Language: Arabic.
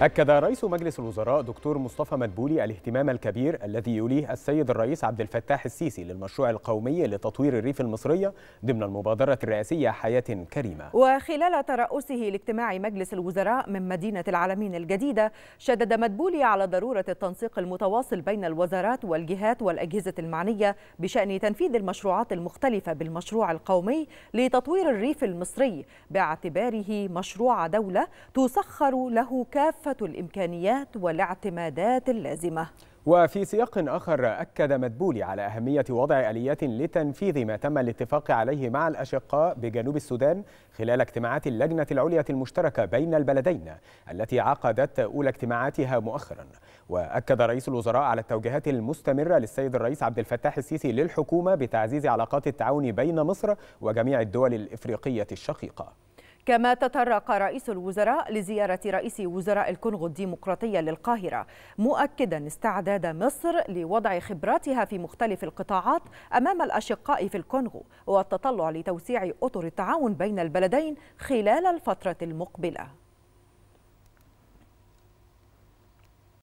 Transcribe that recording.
أكد رئيس مجلس الوزراء دكتور مصطفى مدبولي الاهتمام الكبير الذي يوليه السيد الرئيس عبد الفتاح السيسي للمشروع القومي لتطوير الريف المصرية ضمن المبادرة الرئاسية حياة كريمة وخلال ترأسه لاجتماع مجلس الوزراء من مدينة العالمين الجديدة شدد مدبولي على ضرورة التنسيق المتواصل بين الوزارات والجهات والأجهزة المعنية بشأن تنفيذ المشروعات المختلفة بالمشروع القومي لتطوير الريف المصري باعتباره مشروع دولة تسخر له كافة كافة الإمكانيات والاعتمادات اللازمة وفي سياق آخر أكد مدبولي على أهمية وضع آليات لتنفيذ ما تم الاتفاق عليه مع الأشقاء بجنوب السودان خلال اجتماعات اللجنة العليا المشتركة بين البلدين التي عقدت أولى اجتماعاتها مؤخرا وأكد رئيس الوزراء على التوجيهات المستمرة للسيد الرئيس عبد الفتاح السيسي للحكومة بتعزيز علاقات التعاون بين مصر وجميع الدول الإفريقية الشقيقة كما تطرق رئيس الوزراء لزيارة رئيس وزراء الكونغو الديمقراطية للقاهرة مؤكدا استعداد مصر لوضع خبراتها في مختلف القطاعات أمام الأشقاء في الكونغو والتطلع لتوسيع أطر التعاون بين البلدين خلال الفترة المقبلة